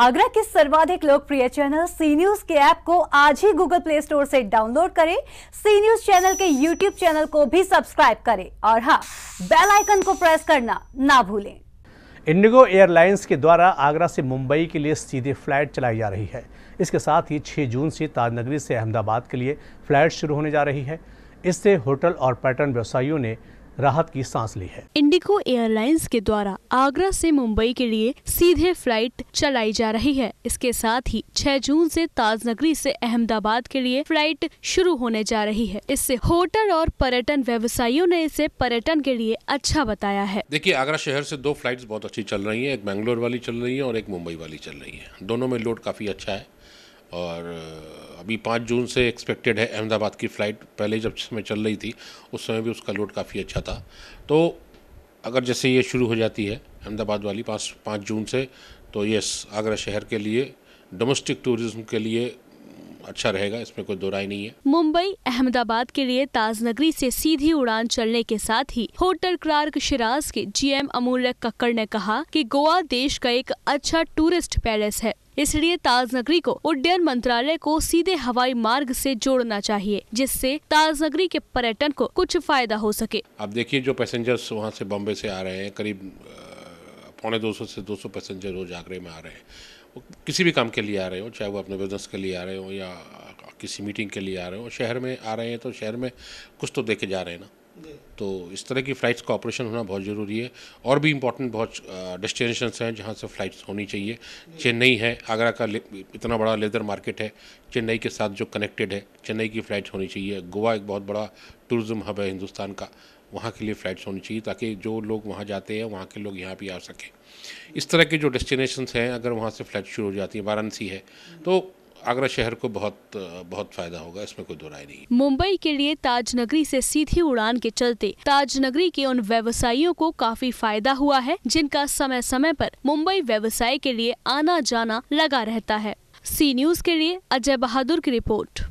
आगरा के सर्वाधिक लोकप्रिय चैनल सी न्यूज के ऐप को आज ही गूगल प्ले स्टोर से डाउनलोड करें सी न्यूज चैनल के यूट्यूब चैनल को भी सब्सक्राइब करें और हाँ बेल आइकन को प्रेस करना ना भूलें इंडिगो एयरलाइंस के द्वारा आगरा से मुंबई के लिए सीधे फ्लाइट चलाई जा रही है इसके साथ ही 6 जून से ताजनगरी से अहमदाबाद के लिए फ्लाइट शुरू होने जा रही है इससे होटल और पर्यटन व्यवसायियों ने राहत की सांस ली है इंडिगो एयरलाइंस के द्वारा आगरा से मुंबई के लिए सीधे फ्लाइट चलाई जा रही है इसके साथ ही 6 जून से नगरी से अहमदाबाद के लिए फ्लाइट शुरू होने जा रही है इससे होटल और पर्यटन व्यवसायियों ने इसे पर्यटन के लिए अच्छा बताया है देखिए आगरा शहर से दो फ्लाइट बहुत अच्छी चल रही है एक बैंगलोर वाली चल रही है और एक मुंबई वाली चल रही है दोनों में लोड काफी अच्छा है और अभी पाँच जून से एक्सपेक्टेड है अहमदाबाद की फ़्लाइट पहले जब समय चल रही थी उस समय भी उसका लोड काफ़ी अच्छा था तो अगर जैसे ये शुरू हो जाती है अहमदाबाद वाली पाँच पाँच जून से तो यस आगरा शहर के लिए डोमेस्टिक टूरिज्म के लिए अच्छा रहेगा इसमें कोई दो राय नहीं है मुंबई अहमदाबाद के लिए ताज नगरी से सीधी उड़ान चलने के साथ ही होटल क्लार्क शिराज के जीएम अमूल्य कक्कड़ ने कहा कि गोवा देश का एक अच्छा टूरिस्ट पैलेस है इसलिए ताज नगरी को उड्डयन मंत्रालय को सीधे हवाई मार्ग से जोड़ना चाहिए जिससे ताज नगरी के पर्यटन को कुछ फायदा हो सके अब देखिए जो पैसेंजर्स वहाँ से बॉम्बे से आ रहे हैं करीब पौने दो से सौ पैसेंजर रोज आगरे में आ रहे हैं वो किसी भी काम के लिए आ रहे हो चाहे वो अपने बिजनेस के लिए आ रहे हो या किसी मीटिंग के लिए आ रहे हो शहर में आ रहे हैं तो शहर में कुछ तो देखे जा रहे हैं ना तो इस तरह की फ़्लाइट्स का ऑपरेशन होना बहुत ज़रूरी है और भी इम्पोर्टेंट बहुत डेस्टिनेशन हैं जहाँ से फ़्लाइट्स होनी चाहिए चेन्नई है आगरा का इतना बड़ा लेदर मार्केट है चेन्नई के साथ जो कनेक्टेड है चेन्नई की फ्लाइट्स होनी चाहिए गोवा एक बहुत बड़ा टूरिज़्म हब है हिंदुस्तान का वहाँ के लिए फ़्लाइट्स होनी चाहिए ताकि जो लोग वहाँ जाते हैं वहाँ के लोग यहाँ भी आ सकें इस तरह के जो डेस्टिनेशन हैं अगर वहाँ से फ़्लाइट शुरू हो जाती है वाराणसी है तो आगरा शहर को बहुत बहुत फायदा होगा इसमें कोई दो राय नहीं मुंबई के लिए ताजनगरी से सीधी उड़ान के चलते ताज नगरी के उन व्यवसायियों को काफी फायदा हुआ है जिनका समय समय पर मुंबई व्यवसाय के लिए आना जाना लगा रहता है सी न्यूज के लिए अजय बहादुर की रिपोर्ट